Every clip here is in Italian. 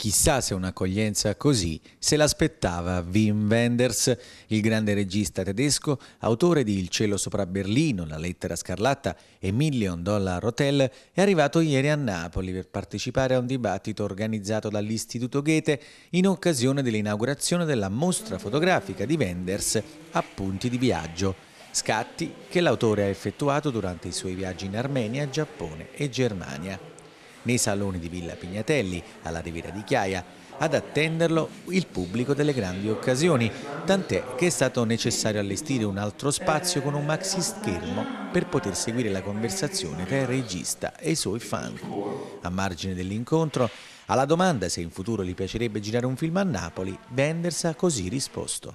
Chissà se un'accoglienza così se l'aspettava Wim Wenders, il grande regista tedesco, autore di Il cielo sopra Berlino, La lettera scarlatta e Million Dollar Hotel, è arrivato ieri a Napoli per partecipare a un dibattito organizzato dall'Istituto Goethe in occasione dell'inaugurazione della mostra fotografica di Wenders Appunti di viaggio, scatti che l'autore ha effettuato durante i suoi viaggi in Armenia, Giappone e Germania nei saloni di Villa Pignatelli, alla Riviera di Chiaia, ad attenderlo il pubblico delle grandi occasioni, tant'è che è stato necessario allestire un altro spazio con un maxi schermo per poter seguire la conversazione tra il regista e i suoi fan. A margine dell'incontro, alla domanda se in futuro gli piacerebbe girare un film a Napoli, Benders ha così risposto.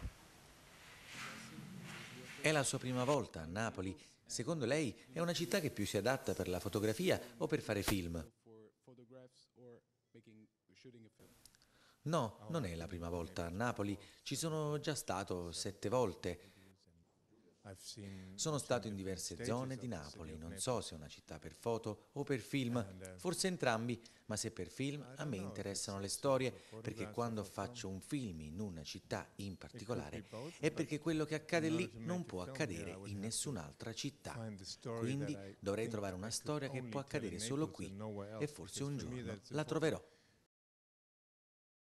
È la sua prima volta a Napoli. Secondo lei è una città che più si adatta per la fotografia o per fare film? No, ah, non è la prima volta. A Napoli ci sono già stato sette volte. Sono stato in diverse zone di Napoli, non so se è una città per foto o per film, forse entrambi, ma se per film a me interessano le storie perché quando faccio un film in una città in particolare è perché quello che accade lì non può accadere in nessun'altra città. Quindi dovrei trovare una storia che può accadere solo qui e forse un giorno la troverò.